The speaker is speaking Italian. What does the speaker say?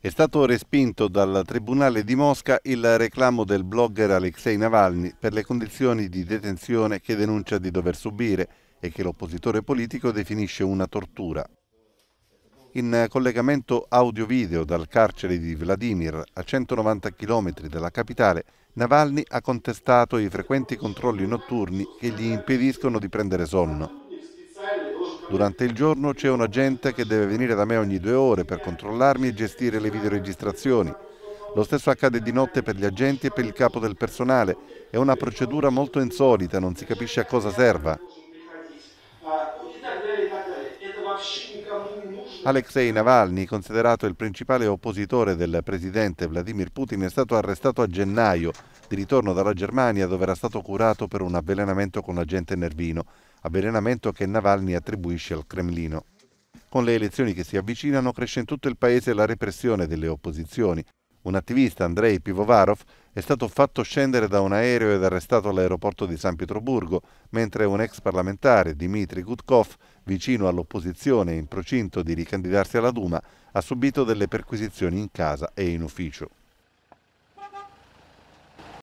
È stato respinto dal Tribunale di Mosca il reclamo del blogger Alexei Navalny per le condizioni di detenzione che denuncia di dover subire e che l'oppositore politico definisce una tortura. In collegamento audio-video dal carcere di Vladimir, a 190 km dalla capitale, Navalny ha contestato i frequenti controlli notturni che gli impediscono di prendere sonno. Durante il giorno c'è un agente che deve venire da me ogni due ore per controllarmi e gestire le videoregistrazioni. Lo stesso accade di notte per gli agenti e per il capo del personale. È una procedura molto insolita, non si capisce a cosa serva. Alexei Navalny, considerato il principale oppositore del presidente Vladimir Putin, è stato arrestato a gennaio, di ritorno dalla Germania dove era stato curato per un avvelenamento con agente nervino avvelenamento che Navalny attribuisce al Cremlino. Con le elezioni che si avvicinano cresce in tutto il paese la repressione delle opposizioni. Un attivista, Andrei Pivovarov, è stato fatto scendere da un aereo ed arrestato all'aeroporto di San Pietroburgo, mentre un ex parlamentare, Dmitry Gutkov, vicino all'opposizione e in procinto di ricandidarsi alla Duma, ha subito delle perquisizioni in casa e in ufficio.